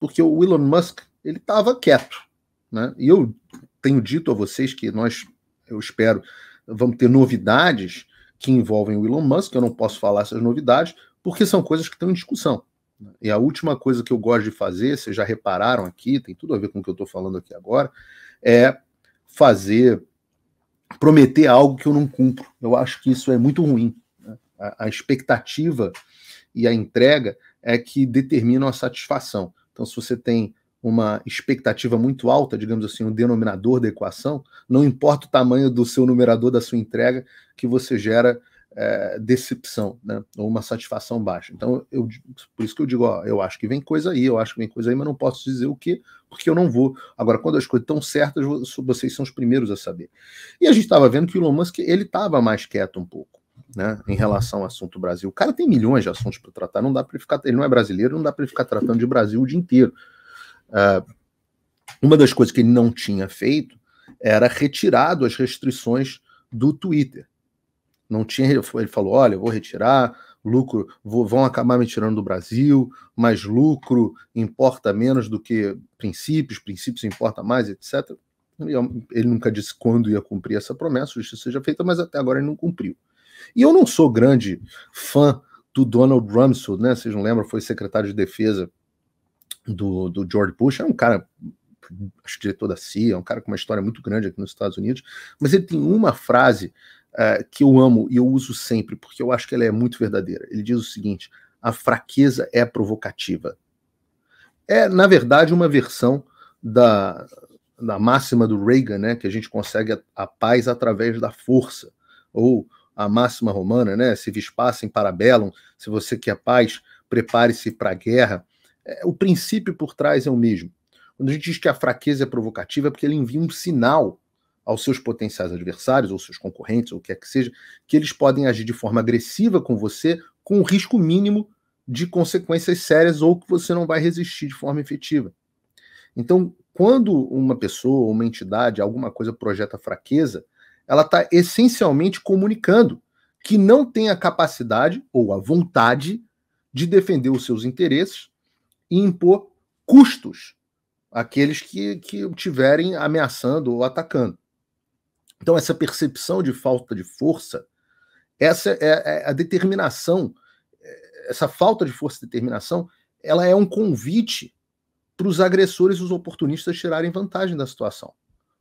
porque o Elon Musk ele estava quieto, né? E eu tenho dito a vocês que nós, eu espero, vamos ter novidades que envolvem o Elon Musk. Eu não posso falar essas novidades porque são coisas que estão em discussão. Né? E a última coisa que eu gosto de fazer, vocês já repararam aqui, tem tudo a ver com o que eu estou falando aqui agora, é fazer, prometer algo que eu não cumpro. Eu acho que isso é muito ruim. Né? A, a expectativa e a entrega é que determinam a satisfação. Então, se você tem uma expectativa muito alta, digamos assim, um denominador da equação, não importa o tamanho do seu numerador da sua entrega, que você gera é, decepção, né? Ou uma satisfação baixa. Então, eu, por isso que eu digo, ó, eu acho que vem coisa aí, eu acho que vem coisa aí, mas não posso dizer o que, porque eu não vou. Agora, quando as coisas estão certas, vocês são os primeiros a saber. E a gente estava vendo que o Elon Musk, ele estava mais quieto um pouco né, em relação ao assunto Brasil. O cara tem milhões de assuntos para tratar, não dá para ficar. Ele não é brasileiro, não dá para ficar tratando de Brasil o dia inteiro. Uh, uma das coisas que ele não tinha feito era retirado as restrições do Twitter. Não tinha, ele falou: olha, vou retirar lucro, vou, vão acabar me tirando do Brasil, mas lucro importa menos do que princípios, princípios importa mais, etc. Ele nunca disse quando ia cumprir essa promessa, justiça seja feita, mas até agora ele não cumpriu. E eu não sou grande fã do Donald Rumsfeld, né? Vocês não lembram, foi secretário de defesa do, do George Bush. É um cara, acho diretor da CIA, é um cara com uma história muito grande aqui nos Estados Unidos. Mas ele tem uma frase uh, que eu amo e eu uso sempre, porque eu acho que ela é muito verdadeira. Ele diz o seguinte: a fraqueza é provocativa. É, na verdade, uma versão da, da máxima do Reagan, né? Que a gente consegue a, a paz através da força. Ou a máxima romana, né? Se vispassem para bellum, se você quer é paz, prepare-se para a guerra. É, o princípio por trás é o mesmo. Quando a gente diz que a fraqueza é provocativa, é porque ele envia um sinal aos seus potenciais adversários, ou seus concorrentes, ou o que é que seja, que eles podem agir de forma agressiva com você, com o risco mínimo de consequências sérias ou que você não vai resistir de forma efetiva. Então, quando uma pessoa, uma entidade, alguma coisa projeta fraqueza, ela está essencialmente comunicando que não tem a capacidade ou a vontade de defender os seus interesses e impor custos àqueles que, que tiverem ameaçando ou atacando. Então, essa percepção de falta de força, essa é, é a determinação, essa falta de força e determinação, ela é um convite para os agressores e os oportunistas tirarem vantagem da situação.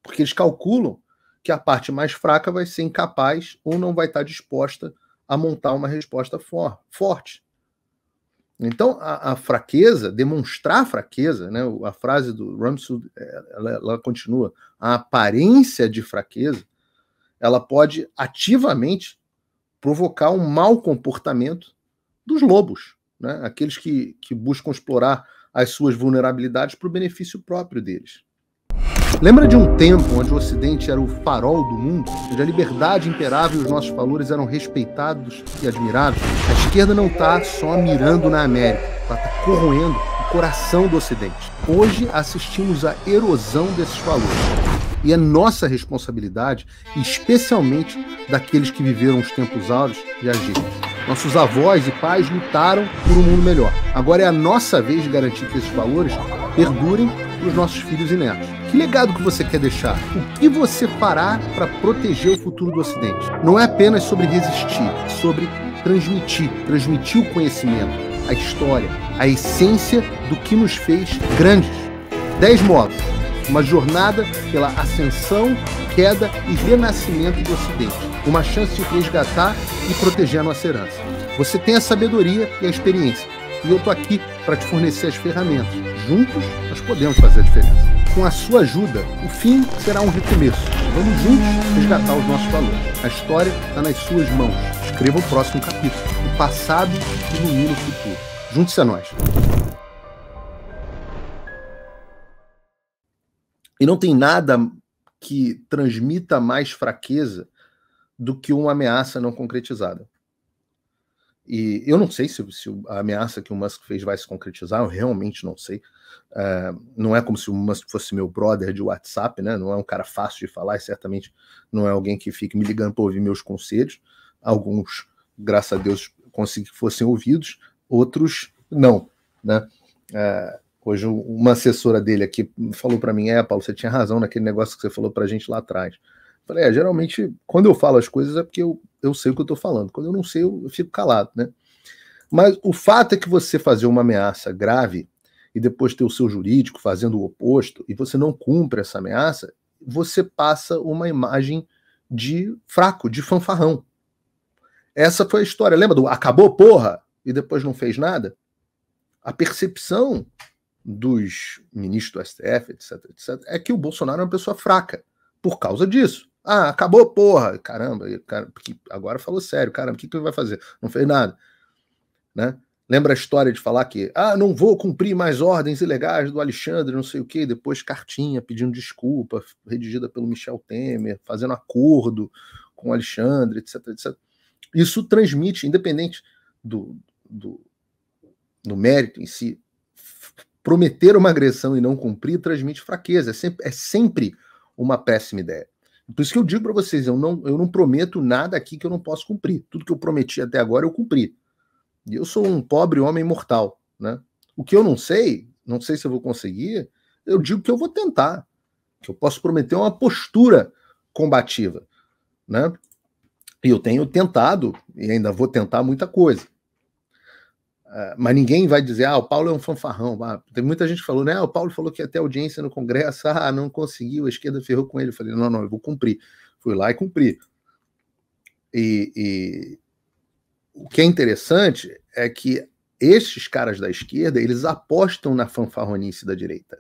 Porque eles calculam que a parte mais fraca vai ser incapaz ou não vai estar disposta a montar uma resposta for forte. Então, a, a, fraqueza, demonstrar fraqueza, né? a frase do Rumsfeld, é, ela, ela continua, a aparência de fraqueza, ela pode ativamente provocar um mau comportamento dos lobos, né? aqueles que, que buscam explorar as suas vulnerabilidades para o benefício próprio deles. Lembra de um tempo onde o Ocidente era o farol do mundo, onde a liberdade imperava e os nossos valores eram respeitados e admirados? A esquerda não está só mirando na América, ela está corroendo o coração do Ocidente. Hoje assistimos à erosão desses valores e é nossa responsabilidade, especialmente daqueles que viveram os tempos áureos, de agir. Nossos avós e pais lutaram por um mundo melhor. Agora é a nossa vez de garantir que esses valores perdurem para os nossos filhos e netos. Que legado que você quer deixar? O que você fará para proteger o futuro do Ocidente? Não é apenas sobre resistir, é sobre transmitir, transmitir o conhecimento, a história, a essência do que nos fez grandes. 10 modos. Uma jornada pela ascensão, queda e renascimento do Ocidente. Uma chance de resgatar e proteger a nossa herança. Você tem a sabedoria e a experiência. E eu estou aqui para te fornecer as ferramentas. Juntos, nós podemos fazer a diferença com a sua ajuda, o fim será um recomeço. Vamos juntos resgatar os nossos valores. A história está nas suas mãos. Escreva o próximo capítulo. O passado ilumina o futuro. Junte-se a nós. E não tem nada que transmita mais fraqueza do que uma ameaça não concretizada. E eu não sei se, se a ameaça que o Musk fez vai se concretizar, eu realmente não sei. Uh, não é como se fosse meu brother de WhatsApp, né? Não é um cara fácil de falar e certamente não é alguém que fique me ligando para ouvir meus conselhos. Alguns, graças a Deus, consegui que fossem ouvidos, outros não, né? Uh, hoje uma assessora dele aqui falou para mim, é, Paulo, você tinha razão naquele negócio que você falou para a gente lá atrás. Falei, é, geralmente quando eu falo as coisas é porque eu, eu sei o que eu estou falando. Quando eu não sei, eu, eu fico calado, né? Mas o fato é que você fazer uma ameaça grave e depois ter o seu jurídico fazendo o oposto, e você não cumpre essa ameaça, você passa uma imagem de fraco, de fanfarrão. Essa foi a história. Lembra do acabou, porra? E depois não fez nada? A percepção dos ministros do STF, etc, etc, é que o Bolsonaro é uma pessoa fraca por causa disso. Ah, acabou, porra! Caramba, cara, agora falou sério, caramba, o que, que ele vai fazer? Não fez nada. Né? Lembra a história de falar que, ah, não vou cumprir mais ordens ilegais do Alexandre, não sei o quê, depois cartinha pedindo desculpa, redigida pelo Michel Temer, fazendo acordo com o Alexandre, etc, etc. Isso transmite, independente do, do, do mérito em si, prometer uma agressão e não cumprir transmite fraqueza. É sempre, é sempre uma péssima ideia. Por isso que eu digo para vocês, eu não, eu não prometo nada aqui que eu não posso cumprir. Tudo que eu prometi até agora, eu cumpri. E eu sou um pobre homem mortal, né? O que eu não sei, não sei se eu vou conseguir, eu digo que eu vou tentar, que eu posso prometer uma postura combativa, né? E eu tenho tentado e ainda vou tentar muita coisa. É, mas ninguém vai dizer, ah, o Paulo é um fanfarrão. Ah, tem muita gente que falou, né? O Paulo falou que até audiência no Congresso, ah, não conseguiu, a esquerda ferrou com ele. Eu falei, não, não, eu vou cumprir. Fui lá e cumpri. E, e, o que é interessante é que estes caras da esquerda, eles apostam na fanfarronice da direita.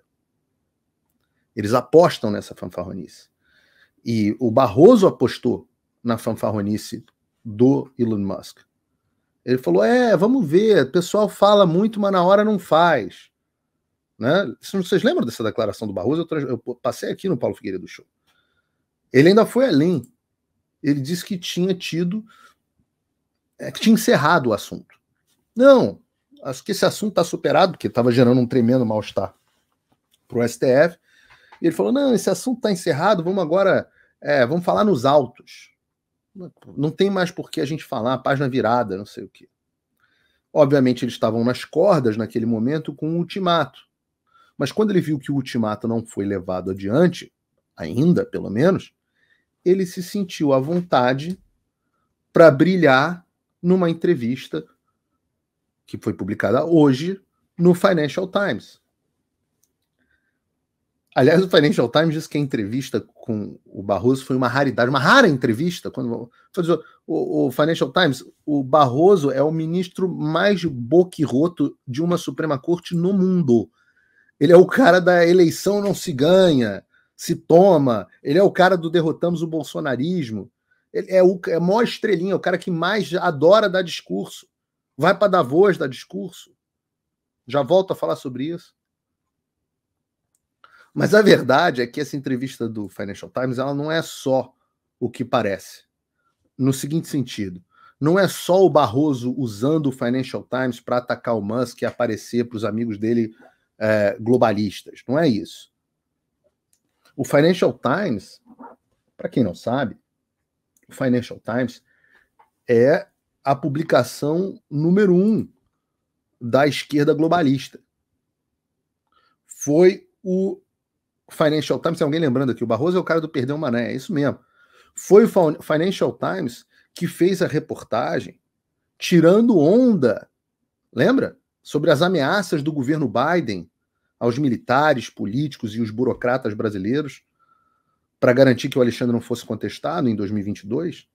Eles apostam nessa fanfarronice. E o Barroso apostou na fanfarronice do Elon Musk. Ele falou: é, vamos ver, o pessoal fala muito, mas na hora não faz. Né? Vocês lembram dessa declaração do Barroso? Eu, eu passei aqui no Paulo Figueiredo Show. Ele ainda foi além. Ele disse que tinha tido é, que tinha encerrado o assunto. Não, acho que esse assunto está superado, porque estava gerando um tremendo mal-estar para o STF. E ele falou: não, esse assunto está encerrado, vamos agora, é, vamos falar nos autos. Não tem mais por que a gente falar, página virada, não sei o quê. Obviamente, eles estavam nas cordas naquele momento com o ultimato. Mas quando ele viu que o ultimato não foi levado adiante, ainda pelo menos, ele se sentiu à vontade para brilhar numa entrevista que foi publicada hoje no Financial Times. Aliás, o Financial Times diz que a entrevista com o Barroso foi uma raridade, uma rara entrevista. Quando o, o Financial Times, o Barroso é o ministro mais boquirroto de uma Suprema Corte no mundo. Ele é o cara da eleição não se ganha, se toma. Ele é o cara do derrotamos o bolsonarismo. Ele é o é a maior estrelinha, o cara que mais adora dar discurso. Vai para dar voz, dar discurso. Já volto a falar sobre isso. Mas a verdade é que essa entrevista do Financial Times ela não é só o que parece. No seguinte sentido, não é só o Barroso usando o Financial Times para atacar o Musk e aparecer para os amigos dele é, globalistas. Não é isso. O Financial Times, para quem não sabe, Financial Times, é a publicação número um da esquerda globalista. Foi o Financial Times, tem alguém lembrando aqui, o Barroso é o cara do Perdeu o Mané, é isso mesmo. Foi o Financial Times que fez a reportagem tirando onda, lembra? Sobre as ameaças do governo Biden aos militares, políticos e os burocratas brasileiros para garantir que o Alexandre não fosse contestado em 2022,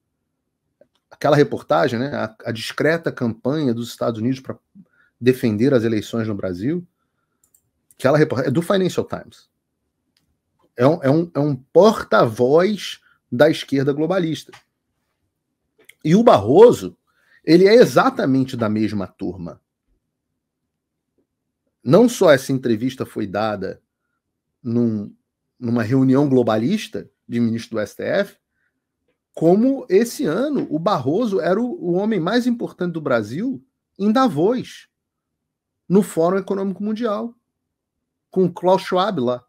aquela reportagem, né, a, a discreta campanha dos Estados Unidos para defender as eleições no Brasil, aquela reportagem é do Financial Times. É um, é um, é um porta-voz da esquerda globalista. E o Barroso, ele é exatamente da mesma turma. Não só essa entrevista foi dada num, numa reunião globalista de ministro do STF, como esse ano o Barroso era o, o homem mais importante do Brasil em Davos, no Fórum Econômico Mundial, com Klaus Schwab lá.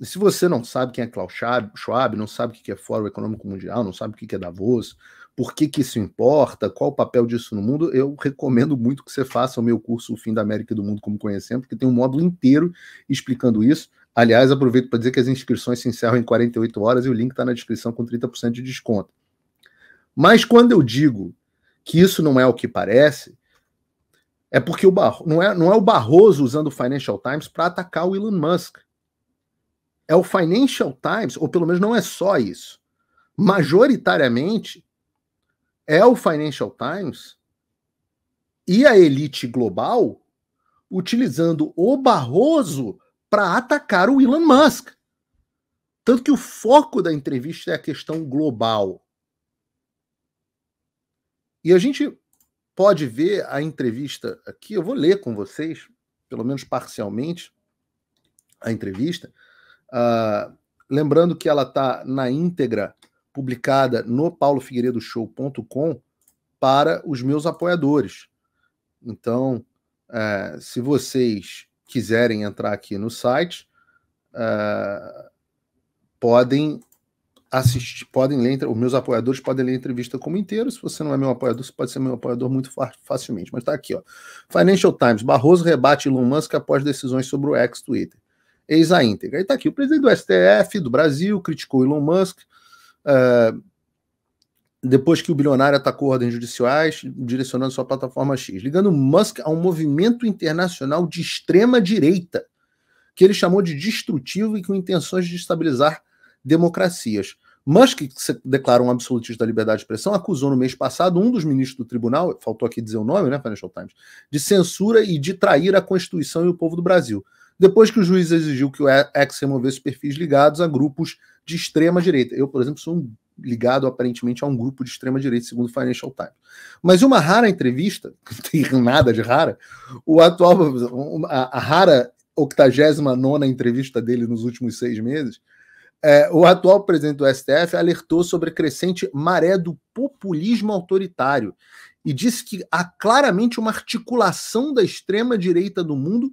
E se você não sabe quem é Klaus Schwab, não sabe o que é Fórum Econômico Mundial, não sabe o que é Davos, por que, que isso importa, qual o papel disso no mundo, eu recomendo muito que você faça o meu curso O Fim da América e do Mundo Como Conhecemos, porque tem um módulo inteiro explicando isso. Aliás, aproveito para dizer que as inscrições se encerram em 48 horas e o link está na descrição com 30% de desconto. Mas quando eu digo que isso não é o que parece, é porque o Bar... não, é, não é o Barroso usando o Financial Times para atacar o Elon Musk. É o Financial Times, ou pelo menos não é só isso. Majoritariamente, é o Financial Times e a elite global utilizando o Barroso para atacar o Elon Musk. Tanto que o foco da entrevista é a questão global. E a gente pode ver a entrevista aqui, eu vou ler com vocês, pelo menos parcialmente, a entrevista. Uh, lembrando que ela está na íntegra publicada no paulofigueiredoshow.com para os meus apoiadores. Então, uh, se vocês quiserem entrar aqui no site, uh, podem assistir, podem ler, os meus apoiadores podem ler a entrevista como inteiro. Se você não é meu apoiador, você pode ser meu apoiador muito facilmente. Mas está aqui, ó. Financial Times, Barroso rebate Elon Musk após decisões sobre o ex-Twitter. Eis a íntegra. E está aqui, o presidente do STF do Brasil criticou Elon Musk. Uh, depois que o bilionário atacou ordens judiciais, direcionando sua plataforma X, ligando Musk a um movimento internacional de extrema direita, que ele chamou de destrutivo e com intenções de estabilizar democracias. Musk, que se declara um absolutista da liberdade de expressão, acusou no mês passado um dos ministros do tribunal, faltou aqui dizer o nome, né, Financial Times, de censura e de trair a Constituição e o povo do Brasil, depois que o juiz exigiu que o ex removesse perfis ligados a grupos de extrema direita. Eu, por exemplo, sou um ligado aparentemente a um grupo de extrema-direita, segundo o Financial Times. Mas em uma rara entrevista, não tem nada de rara, o atual, a, a rara 89 entrevista dele nos últimos seis meses, é, o atual presidente do STF alertou sobre a crescente maré do populismo autoritário e disse que há claramente uma articulação da extrema-direita do mundo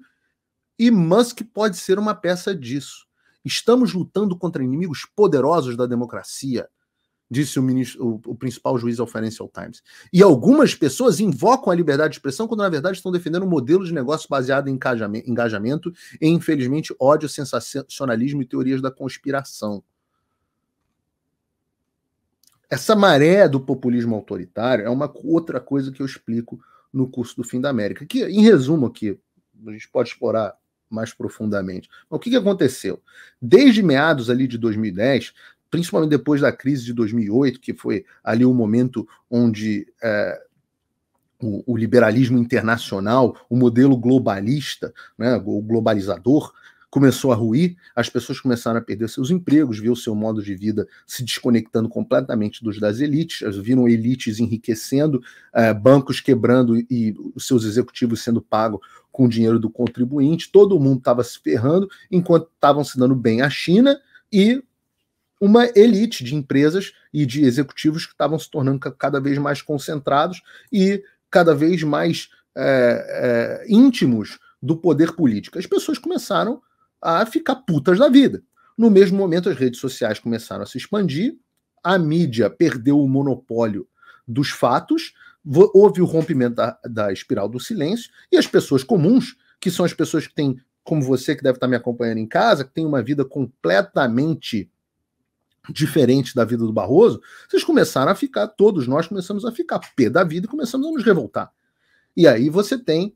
e Musk pode ser uma peça disso. Estamos lutando contra inimigos poderosos da democracia, disse o, ministro, o, o principal juiz ao Financial Times. E algumas pessoas invocam a liberdade de expressão quando, na verdade, estão defendendo um modelo de negócio baseado em engajamento e, infelizmente, ódio, sensacionalismo e teorias da conspiração. Essa maré do populismo autoritário é uma outra coisa que eu explico no curso do Fim da América, que, em resumo aqui, a gente pode explorar mais profundamente. Mas o que, que aconteceu? Desde meados ali de 2010, principalmente depois da crise de 2008, que foi ali o momento onde é, o, o, liberalismo internacional, o modelo globalista, né, o globalizador, começou a ruir, as pessoas começaram a perder seus empregos, viu seu modo de vida se desconectando completamente dos das elites, viram elites enriquecendo, é, bancos quebrando e os seus executivos sendo pagos com o dinheiro do contribuinte, todo mundo estava se ferrando, enquanto estavam se dando bem a China e uma elite de empresas e de executivos que estavam se tornando cada vez mais concentrados e cada vez mais é, é, íntimos do poder político. As pessoas começaram a ficar putas da vida. No mesmo momento, as redes sociais começaram a se expandir, a mídia perdeu o monopólio dos fatos, houve o rompimento da, da espiral do silêncio e as pessoas comuns, que são as pessoas que têm, como você que deve estar me acompanhando em casa, que tem uma vida completamente diferente da vida do Barroso, vocês começaram a ficar, todos nós começamos a ficar pé da vida e começamos a nos revoltar. E aí você tem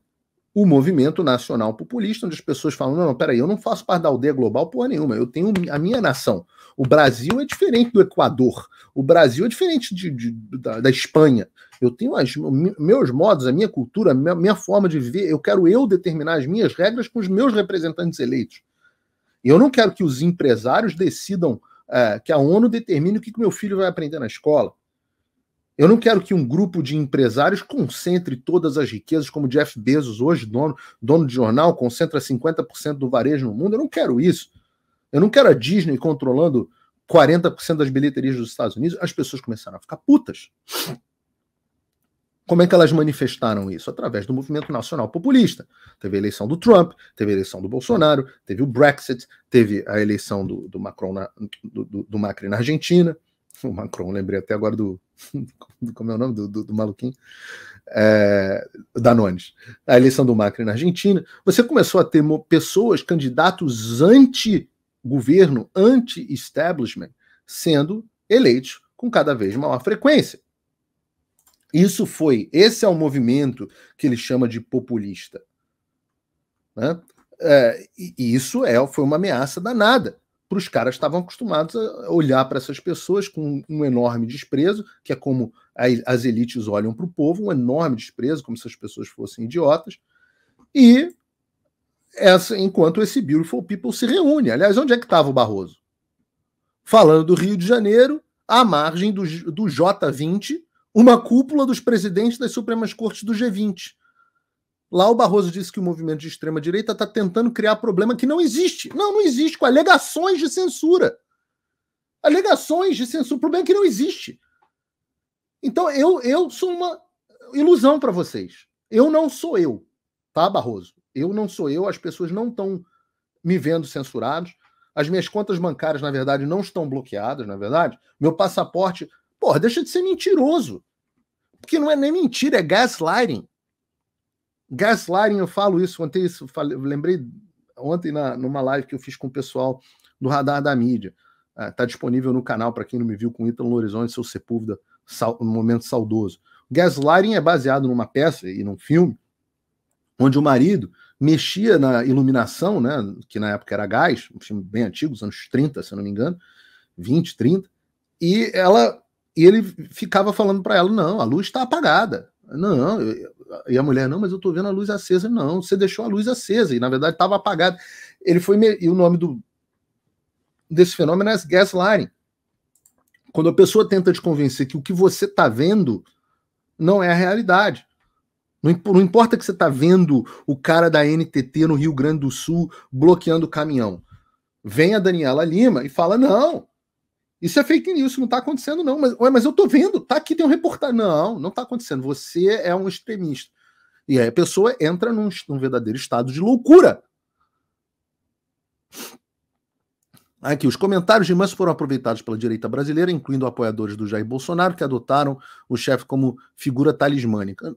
o movimento nacional populista, onde as pessoas falam: não, não peraí, eu não faço parte da aldeia global porra nenhuma, eu tenho a minha nação. O Brasil é diferente do Equador, o Brasil é diferente de, de, da, da, Espanha. Eu tenho as, meus modos, a minha cultura, a minha, minha forma de viver, eu quero eu determinar as minhas regras com os meus representantes eleitos. Eu não quero que os empresários decidam uh, que a ONU determine o que, que meu filho vai aprender na escola. Eu não quero que um grupo de empresários concentre todas as riquezas, como Jeff Bezos, hoje dono, dono de jornal, concentra 50% do varejo no mundo. Eu não quero isso. Eu não quero a Disney controlando 40% das bilheterias dos Estados Unidos. As pessoas começaram a ficar putas. Como é que elas manifestaram isso? Através do movimento nacional populista. Teve a eleição do Trump, teve a eleição do Bolsonaro, teve o Brexit, teve a eleição do, do Macron na, do, do, Macri na Argentina. O Macron, lembrei até agora do. como é o nome? Do, do, maluquinho. É, Danones. A eleição do Macri na Argentina. Você começou a ter pessoas, candidatos anti-governo, anti-establishment, sendo eleitos com cada vez maior frequência. Isso foi, esse é o movimento que ele chama de populista. Né? É, e isso é, foi uma ameaça danada para os caras estavam acostumados a olhar para essas pessoas com um enorme desprezo, que é como as elites olham para o povo, um enorme desprezo, como se as pessoas fossem idiotas. E essa, enquanto esse Beautiful People se reúne. Aliás, onde é que estava o Barroso? Falando do Rio de Janeiro, à margem do, do J20, uma cúpula dos presidentes das Supremas Cortes do G20. Lá o Barroso disse que o movimento de extrema-direita está tentando criar problema que não existe. Não, não existe, com alegações de censura. Alegações de censura, o problema é que não existe. Então eu, eu sou uma ilusão para vocês. Eu não sou eu, tá, Barroso? Eu não sou eu, as pessoas não estão me vendo censurados. As minhas contas bancárias, na verdade, não estão bloqueadas, na verdade. Meu passaporte Porra, deixa de ser mentiroso. Porque não é nem mentira, é gaslighting. Gaslighting, eu falo isso, ontem isso, falei, lembrei ontem na, numa live que eu fiz com o pessoal do Radar da Mídia. Está ah, disponível no canal para quem não me viu com Ítalo no Horizonte, seu Sepúlveda, sal, um momento saudoso. Gaslighting é baseado numa peça e num filme onde o marido mexia na iluminação, né, que na época era gás, um filme bem antigo, dos anos 30, se eu não me engano, 20, 30, e ela e ele ficava falando para ela: não, a luz está apagada. Não, e a mulher, não, mas eu estou vendo a luz acesa. Não, você deixou a luz acesa, e na verdade estava apagada. Ele foi. Me... E o nome do desse fenômeno é gaslighting. Quando a pessoa tenta te convencer que o que você está vendo não é a realidade. não importa que você está vendo o cara da NTT no Rio Grande do Sul bloqueando o caminhão. Vem a Daniela Lima e fala: não, isso é fake news, isso não está acontecendo, não. Mas, ué, mas eu estou vendo, tá aqui, tem um reportagem. Não, não está acontecendo. Você é um extremista. E aí a pessoa entra num, num verdadeiro estado de loucura. Aqui, os comentários de Manso foram aproveitados pela direita brasileira, incluindo apoiadores do Jair Bolsonaro, que adotaram o chefe como figura talismânica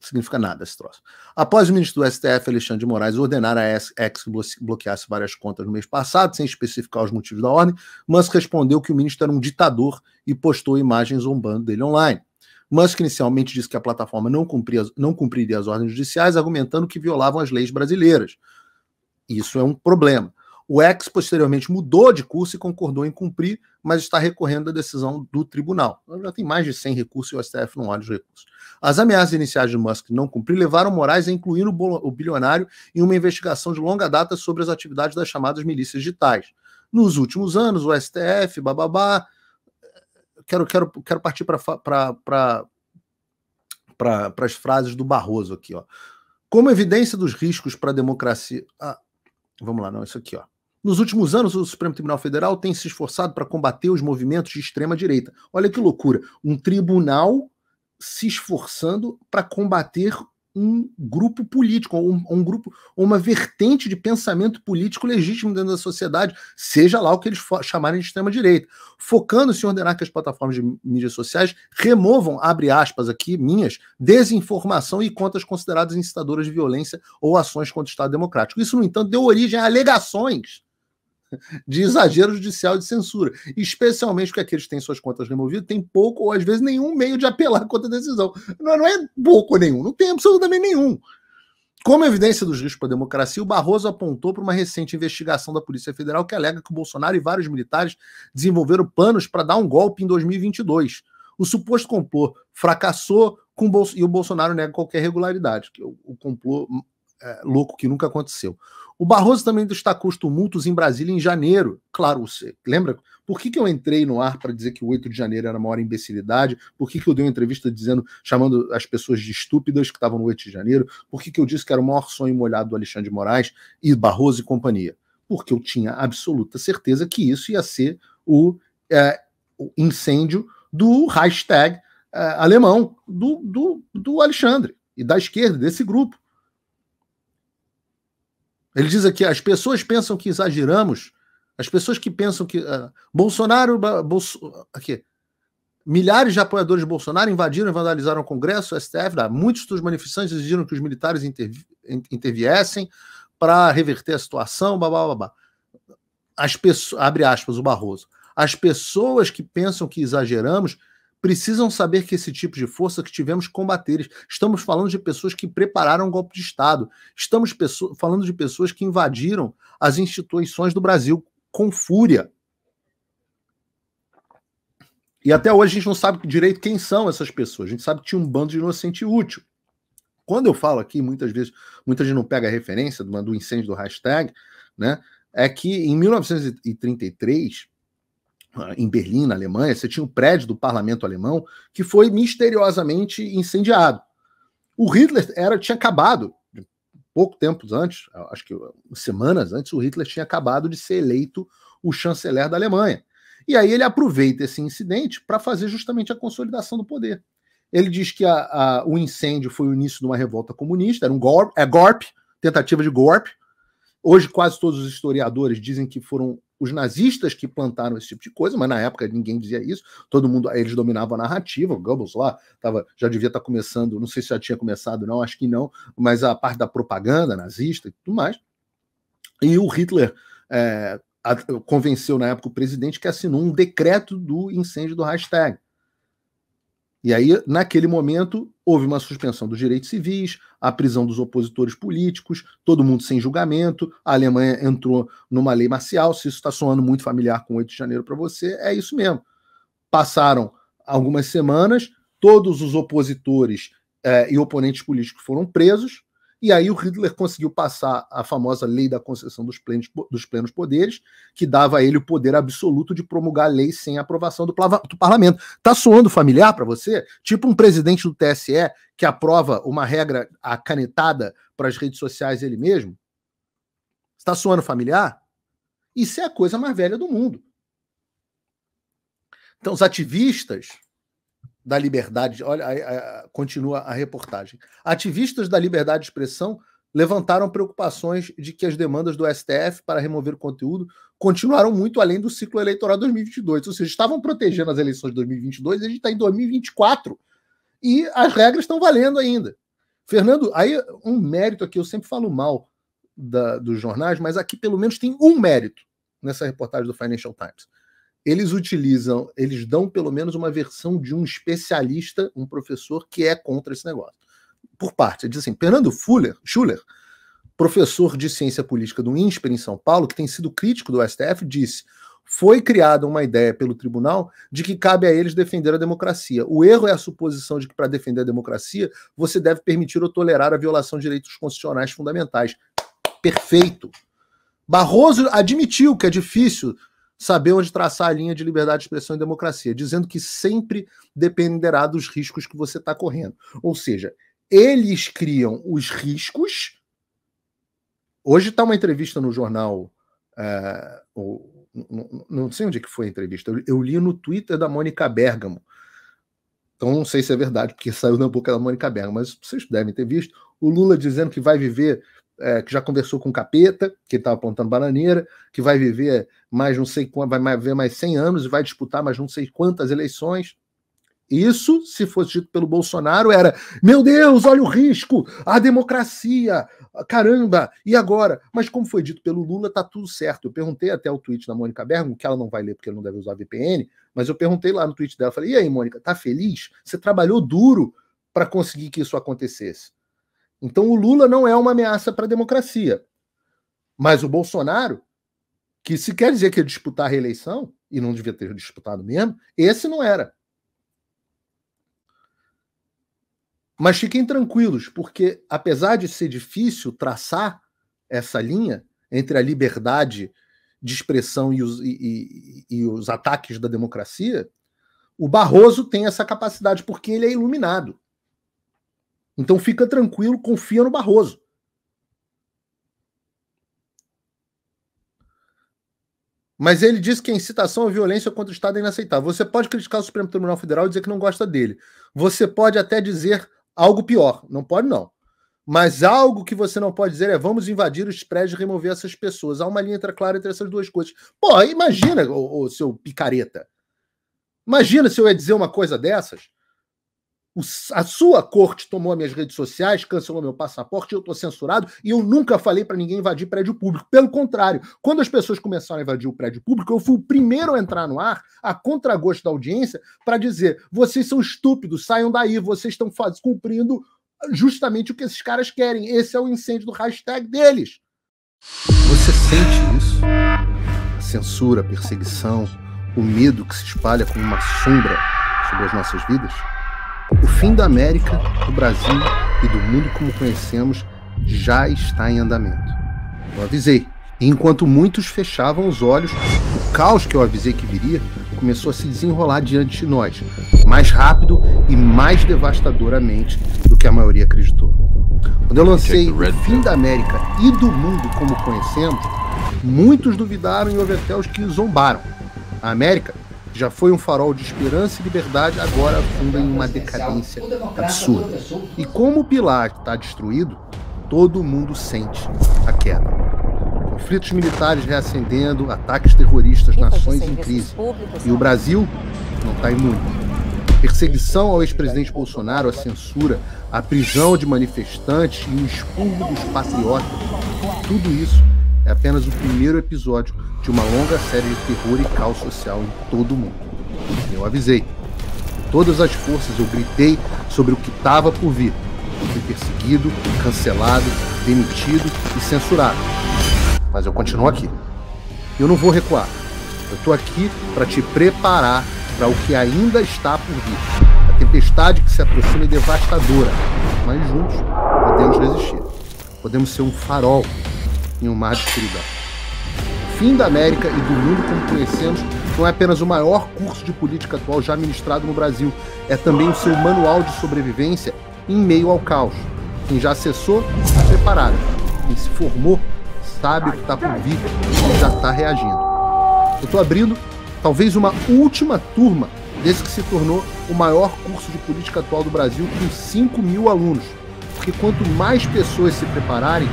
significa nada esse troço. Após o ministro do STF, Alexandre de Moraes, ordenar a ex é que bloqueasse várias contas no mês passado, sem especificar os motivos da ordem, Musk respondeu que o ministro era um ditador e postou imagens zombando dele online. Musk inicialmente disse que a plataforma não, cumpria, não cumpriria as ordens judiciais, argumentando que violavam as leis brasileiras. Isso é um problema. O ex posteriormente mudou de curso e concordou em cumprir, mas está recorrendo à decisão do tribunal. Já tem mais de 100 recursos e o STF não olha os recursos. As ameaças iniciais de Musk não cumprir levaram Moraes a incluir o bilionário em uma investigação de longa data sobre as atividades das chamadas milícias digitais. Nos últimos anos, o STF, bababá. Quero, quero, quero partir para para as frases do Barroso aqui, ó. Como evidência dos riscos para a democracia. Ah, vamos lá, não, isso aqui, ó. Nos últimos anos, o Supremo Tribunal Federal tem se esforçado para combater os movimentos de extrema-direita. Olha que loucura! Um tribunal se esforçando para combater um grupo político, um, um grupo, uma vertente de pensamento político legítimo dentro da sociedade, seja lá o que eles chamarem de extrema-direita, focando-se em ordenar que as plataformas de mídias sociais removam, abre aspas aqui, minhas, desinformação e contas consideradas incitadoras de violência ou ações contra o Estado Democrático. Isso, no entanto, deu origem a alegações de exagero judicial e de censura, especialmente porque aqueles que têm suas contas removidas têm pouco ou às vezes nenhum meio de apelar contra a decisão. Não, não é pouco nenhum, não tem absolutamente nenhum. Como evidência dos riscos para a democracia, o Barroso apontou para uma recente investigação da Polícia Federal que alega que o Bolsonaro e vários militares desenvolveram planos para dar um golpe em 2022. O suposto complô fracassou com Bolso e o Bolsonaro nega qualquer regularidade. O complô é, louco que nunca aconteceu. O Barroso também destacou os tumultos em Brasília em janeiro. Claro, você lembra? Por que, que eu entrei no ar para dizer que o 8 de janeiro era a maior imbecilidade? Por que, que eu dei uma entrevista dizendo, chamando as pessoas de estúpidas que estavam no 8 de janeiro? Por que, que eu disse que era o maior sonho molhado do Alexandre de Moraes e Barroso e companhia? Porque eu tinha absoluta certeza que isso ia ser o, é, o incêndio do hashtag é, alemão do, do, do Alexandre e da esquerda, desse grupo. Ele diz aqui: as pessoas pensam que exageramos, as pessoas que pensam que. Uh, Bolsonaro. Bolso, aqui, milhares de apoiadores de Bolsonaro invadiram e vandalizaram o Congresso, o STF. Muitos dos manifestantes exigiram que os militares intervi, interviessem para reverter a situação, blá, blá, blá, blá. As pessoas, abre aspas, o Barroso. As pessoas que pensam que exageramos precisam saber que esse tipo de força que tivemos combater. Estamos falando de pessoas que prepararam um golpe de Estado. Estamos falando de pessoas que invadiram as instituições do Brasil com fúria. E até hoje a gente não sabe direito quem são essas pessoas. A gente sabe que tinha um bando de inocente útil. Quando eu falo aqui, muitas vezes, muita gente não pega a referência do incêndio do hashtag, né? É que em 1933, em Berlim, na Alemanha, você tinha um prédio do parlamento alemão que foi misteriosamente incendiado. O Hitler era, tinha acabado, pouco tempo antes, acho que semanas antes, o Hitler tinha acabado de ser eleito o chanceler da Alemanha. E aí ele aproveita esse incidente para fazer justamente a consolidação do poder. Ele diz que a, a, o incêndio foi o início de uma revolta comunista, era um golpe, é golpe, tentativa de golpe. Hoje quase todos os historiadores dizem que foram os nazistas que plantaram esse tipo de coisa, mas na época ninguém dizia isso, todo mundo, eles dominavam a narrativa, o Goebbels lá tava, já devia estar tá começando, não sei se já tinha começado não, acho que não, mas a parte da propaganda nazista e tudo mais, e o Hitler é, a, convenceu na época o presidente que assinou um decreto do incêndio do hashtag, e aí, naquele momento, houve uma suspensão dos direitos civis, a prisão dos opositores políticos, todo mundo sem julgamento. A Alemanha entrou numa lei marcial. Se isso está soando muito familiar com 8 de janeiro para você, é isso mesmo. Passaram algumas semanas, todos os opositores eh, e oponentes políticos foram presos, e aí o Hitler conseguiu passar a famosa lei da concessão dos plenos, dos plenos poderes, que dava a ele o poder absoluto de promulgar a lei sem aprovação do, do parlamento. Tá soando familiar para você? Tipo um presidente do TSE que aprova uma regra canetada para as redes sociais ele mesmo? Está soando familiar? Isso é a coisa mais velha do mundo. Então, os ativistas da liberdade. Olha, a, a, continua a reportagem. Ativistas da liberdade de expressão levantaram preocupações de que as demandas do STF para remover o conteúdo continuaram muito além do ciclo eleitoral 2022. Ou seja, estavam protegendo as eleições de 2022 a gente está em 2024 e as regras estão valendo ainda. Fernando, aí um mérito aqui, eu sempre falo mal da, dos jornais, mas aqui pelo menos tem um mérito nessa reportagem do Financial Times eles utilizam, eles dão pelo menos uma versão de um especialista, um professor que é contra esse negócio. Por parte, diz assim: Fernando Fuller, Schuller, professor de ciência política do INSPER em São Paulo, que tem sido crítico do STF, disse: foi criada uma ideia pelo tribunal de que cabe a eles defender a democracia. O erro é a suposição de que, para defender a democracia, você deve permitir ou tolerar a violação de direitos constitucionais fundamentais. Perfeito. Barroso admitiu que é difícil saber onde traçar a linha de liberdade de expressão e democracia, dizendo que sempre dependerá dos riscos que você está correndo. Ou seja, eles criam os riscos. Hoje está uma entrevista no jornal. É, não, não, sei onde é que foi a entrevista, eu, eu li no Twitter da Mônica Bergamo. Então não sei se é verdade, porque saiu na boca da Mônica Bergamo, mas vocês devem ter visto. O Lula dizendo que vai viver é, que já conversou com o capeta, que estava plantando bananeira, que vai viver mais não sei quanto, vai viver mais 100 anos e vai disputar mais não sei quantas eleições. Isso, se fosse dito pelo Bolsonaro, era: meu Deus, olha o risco, a democracia, caramba, e agora? Mas, como foi dito pelo Lula, tá tudo certo. Eu perguntei até o tweet da Mônica Bergamo, que ela não vai ler porque ela não deve usar VPN, mas eu perguntei lá no tweet dela: falei, e aí, Mônica, tá feliz? Você trabalhou duro para conseguir que isso acontecesse. Então o Lula não é uma ameaça para a democracia. Mas o Bolsonaro, que se quer dizer que ia disputar a reeleição, e não devia ter disputado mesmo, esse não era. Mas fiquem tranquilos, porque apesar de ser difícil traçar essa linha entre a liberdade de expressão e os, e, e, e os ataques da democracia, o Barroso tem essa capacidade, porque ele é iluminado. Então fica tranquilo, confia no Barroso. Mas ele disse que a incitação à violência contra o Estado é inaceitável. Você pode criticar o Supremo Tribunal Federal e dizer que não gosta dele. Você pode até dizer algo pior. Não pode, não. Mas algo que você não pode dizer é vamos invadir os prédios e remover essas pessoas. Há uma linha clara entre essas duas coisas. Pô, imagina, o seu picareta. Imagina se eu ia dizer uma coisa dessas a sua corte tomou minhas redes sociais, cancelou meu passaporte, eu estou censurado e eu nunca falei para ninguém invadir prédio público. Pelo contrário, quando as pessoas começaram a invadir o prédio público, eu fui o primeiro a entrar no ar, a contragosto da audiência, para dizer: vocês são estúpidos, saiam daí, vocês estão cumprindo justamente o que esses caras querem. Esse é o incêndio do hashtag deles. Você sente isso? A censura, a perseguição, o medo que se espalha como uma sombra sobre as nossas vidas? O fim da América, do Brasil e do mundo como conhecemos já está em andamento. Eu avisei. E enquanto muitos fechavam os olhos, o caos que eu avisei que viria começou a se desenrolar diante de nós, mais rápido e mais devastadoramente do que a maioria acreditou. Quando eu lancei o fim da América e do mundo como conhecemos, muitos duvidaram e houve até os que zombaram. A América já foi um farol de esperança e liberdade, agora afunda em uma decadência absurda. E como o pilar está destruído, todo mundo sente a queda. Conflitos militares reacendendo, ataques terroristas, nações em crise. E o Brasil não está imune. Perseguição ao ex-presidente Bolsonaro, a censura, a prisão de manifestantes e o expurgo dos patriotas. Tudo isso é apenas o primeiro episódio de uma longa série de terror e caos social em todo o mundo. Eu avisei. Com todas as forças eu gritei sobre o que estava por vir. Fui perseguido, cancelado, demitido e censurado. Mas eu continuo aqui. Eu não vou recuar. Eu estou aqui para te preparar para o que ainda está por vir. A tempestade que se aproxima é devastadora, mas juntos podemos resistir. Podemos ser um farol em um mar de escuridão. Fim da América e do mundo como conhecemos não é apenas o maior curso de política atual já ministrado no Brasil, é também o seu manual de sobrevivência em meio ao caos. Quem já acessou está preparado. Quem se formou sabe o que está por vir e já está reagindo. Eu estou abrindo talvez uma última turma desse que se tornou o maior curso de política atual do Brasil com 5 mil alunos porque quanto mais pessoas se prepararem,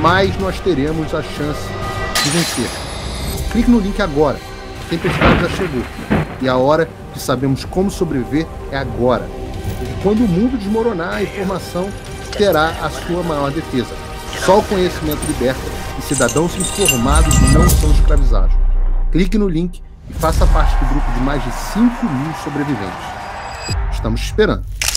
mais nós teremos a chance de vencer. Clique no link agora. A tempestade já chegou. E a hora de sabermos como sobreviver é agora. quando o mundo desmoronar, a informação terá a sua maior defesa. Só o conhecimento liberta e cidadãos informados não são escravizados. Clique no link e faça parte do grupo de mais de 5 mil sobreviventes. Estamos te esperando.